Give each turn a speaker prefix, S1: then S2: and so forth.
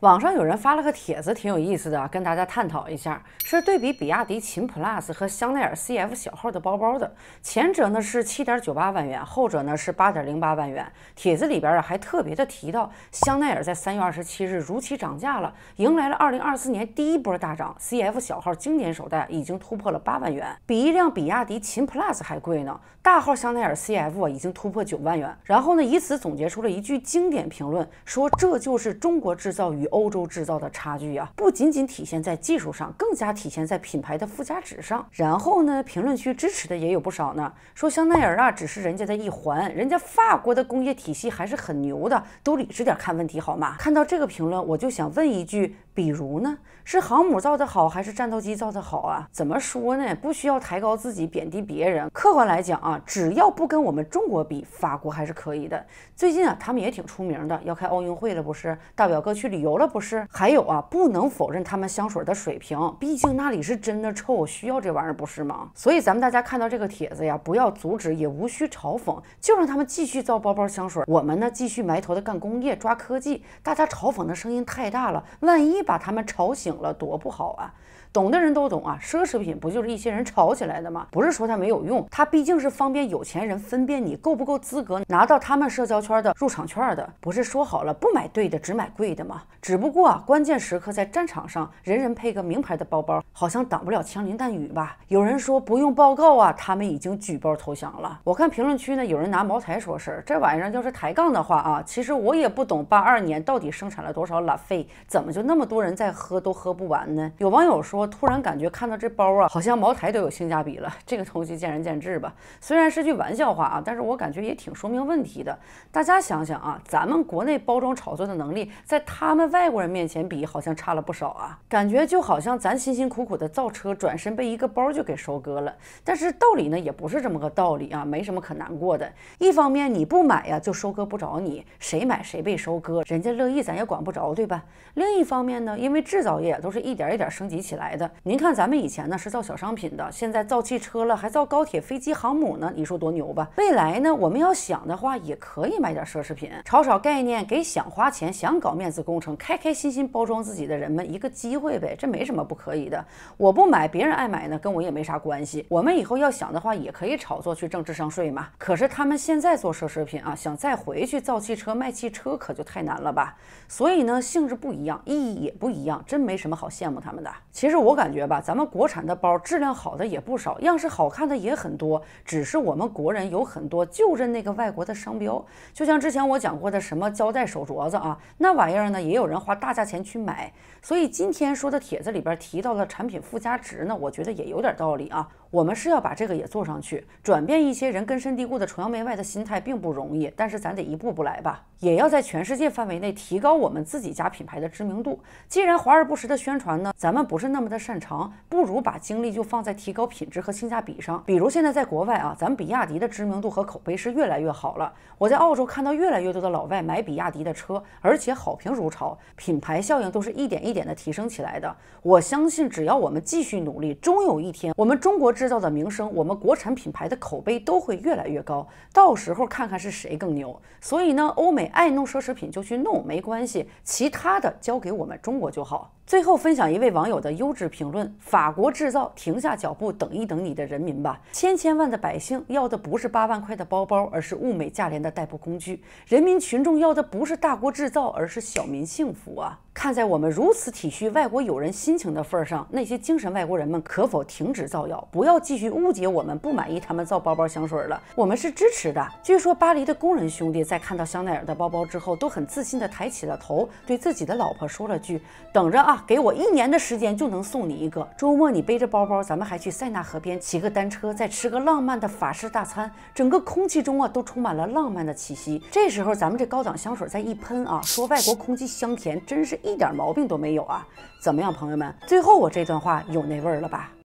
S1: 网上有人发了个帖子，挺有意思的，跟大家探讨一下，是对比比亚迪秦 Plus 和香奈儿 CF 小号的包包的。前者呢是七点九八万元，后者呢是八点零八万元。帖子里边啊还特别的提到，香奈儿在三月二十七日如期涨价了，迎来了二零二四年第一波大涨。CF 小号经典手袋已经突破了八万元，比一辆比亚迪秦 Plus 还贵呢。大号香奈儿 CF 啊已经突破九万元。然后呢，以此总结出了一句经典评论，说这就是中国制造与。欧洲制造的差距啊，不仅仅体现在技术上，更加体现在品牌的附加值上。然后呢，评论区支持的也有不少呢，说香奈儿啊只是人家的一环，人家法国的工业体系还是很牛的，都理智点看问题好吗？看到这个评论，我就想问一句。比如呢，是航母造的好还是战斗机造的好啊？怎么说呢？不需要抬高自己，贬低别人。客观来讲啊，只要不跟我们中国比，法国还是可以的。最近啊，他们也挺出名的，要开奥运会了不是？大表哥去旅游了不是？还有啊，不能否认他们香水的水平，毕竟那里是真的臭，需要这玩意儿不是吗？所以咱们大家看到这个帖子呀，不要阻止，也无需嘲讽，就让他们继续造包包、香水，我们呢继续埋头的干工业、抓科技。大家嘲讽的声音太大了，万一……把他们吵醒了，多不好啊！懂的人都懂啊，奢侈品不就是一些人吵起来的吗？不是说它没有用，它毕竟是方便有钱人分辨你够不够资格拿到他们社交圈的入场券的。不是说好了不买对的，只买贵的吗？只不过啊，关键时刻在战场上，人人配个名牌的包包，好像挡不了枪林弹雨吧？有人说不用报告啊，他们已经举报投降了。我看评论区呢，有人拿茅台说事儿，这玩意儿要是抬杠的话啊，其实我也不懂八二年到底生产了多少拉菲，怎么就那么多？多人在喝都喝不完呢。有网友说，突然感觉看到这包啊，好像茅台都有性价比了。这个东西见仁见智吧。虽然是句玩笑话啊，但是我感觉也挺说明问题的。大家想想啊，咱们国内包装炒作的能力，在他们外国人面前比好像差了不少啊。感觉就好像咱辛辛苦苦的造车，转身被一个包就给收割了。但是道理呢，也不是这么个道理啊，没什么可难过的。一方面你不买呀，就收割不着你，谁买谁被收割，人家乐意，咱也管不着，对吧？另一方面呢。因为制造业都是一点一点升级起来的。您看，咱们以前呢是造小商品的，现在造汽车了，还造高铁、飞机、航母呢，你说多牛吧？未来呢，我们要想的话，也可以买点奢侈品，炒炒概念，给想花钱、想搞面子工程、开开心心包装自己的人们一个机会呗，这没什么不可以的。我不买，别人爱买呢，跟我也没啥关系。我们以后要想的话，也可以炒作去挣智商税嘛。可是他们现在做奢侈品啊，想再回去造汽车卖汽车，可就太难了吧。所以呢，性质不一样，意义。也不一样，真没什么好羡慕他们的。其实我感觉吧，咱们国产的包质量好的也不少，样式好看的也很多。只是我们国人有很多就认那个外国的商标。就像之前我讲过的什么胶带手镯子啊，那玩意儿呢也有人花大价钱去买。所以今天说的帖子里边提到的产品附加值呢，我觉得也有点道理啊。我们是要把这个也做上去，转变一些人根深蒂固的崇洋媚外的心态并不容易，但是咱得一步步来吧，也要在全世界范围内提高我们自己家品牌的知名度。既然华而不实的宣传呢，咱们不是那么的擅长，不如把精力就放在提高品质和性价比上。比如现在在国外啊，咱们比亚迪的知名度和口碑是越来越好了。我在澳洲看到越来越多的老外买比亚迪的车，而且好评如潮，品牌效应都是一点一点的提升起来的。我相信只要我们继续努力，终有一天我们中国制造的名声，我们国产品牌的口碑都会越来越高。到时候看看是谁更牛。所以呢，欧美爱弄奢侈品就去弄没关系，其他的交给我们。中国就好。最后分享一位网友的优质评论：“法国制造，停下脚步，等一等你的人民吧。千千万的百姓要的不是八万块的包包，而是物美价廉的代步工具。人民群众要的不是大国制造，而是小民幸福啊！看在我们如此体恤外国友人心情的份上，那些精神外国人们可否停止造谣，不要继续误解我们不满意他们造包包香水了？我们是支持的。据说巴黎的工人兄弟在看到香奈儿的包包之后，都很自信地抬起了头，对自己的老婆说了句：等着啊！”给我一年的时间就能送你一个周末，你背着包包，咱们还去塞纳河边骑个单车，再吃个浪漫的法式大餐，整个空气中啊都充满了浪漫的气息。这时候咱们这高档香水再一喷啊，说外国空气香甜，真是一点毛病都没有啊！怎么样，朋友们？最后我这段话有那味儿了吧？